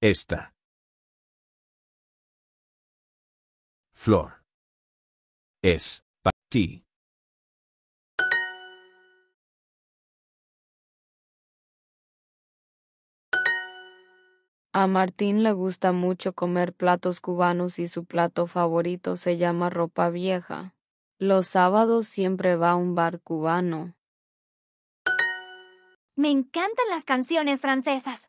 Esta. Flor. Es para ti. A Martín le gusta mucho comer platos cubanos y su plato favorito se llama ropa vieja. Los sábados siempre va a un bar cubano. Me encantan las canciones francesas.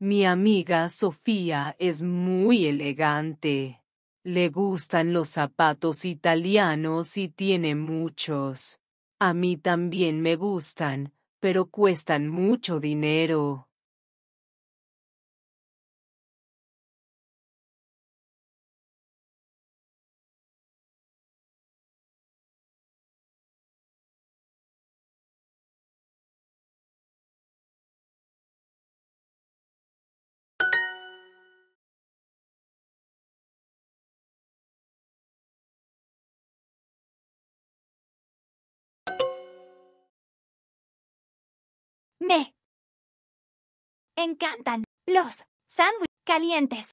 Mi amiga Sofía es muy elegante. Le gustan los zapatos italianos y tiene muchos. A mí también me gustan, pero cuestan mucho dinero. Me encantan los sándwiches calientes.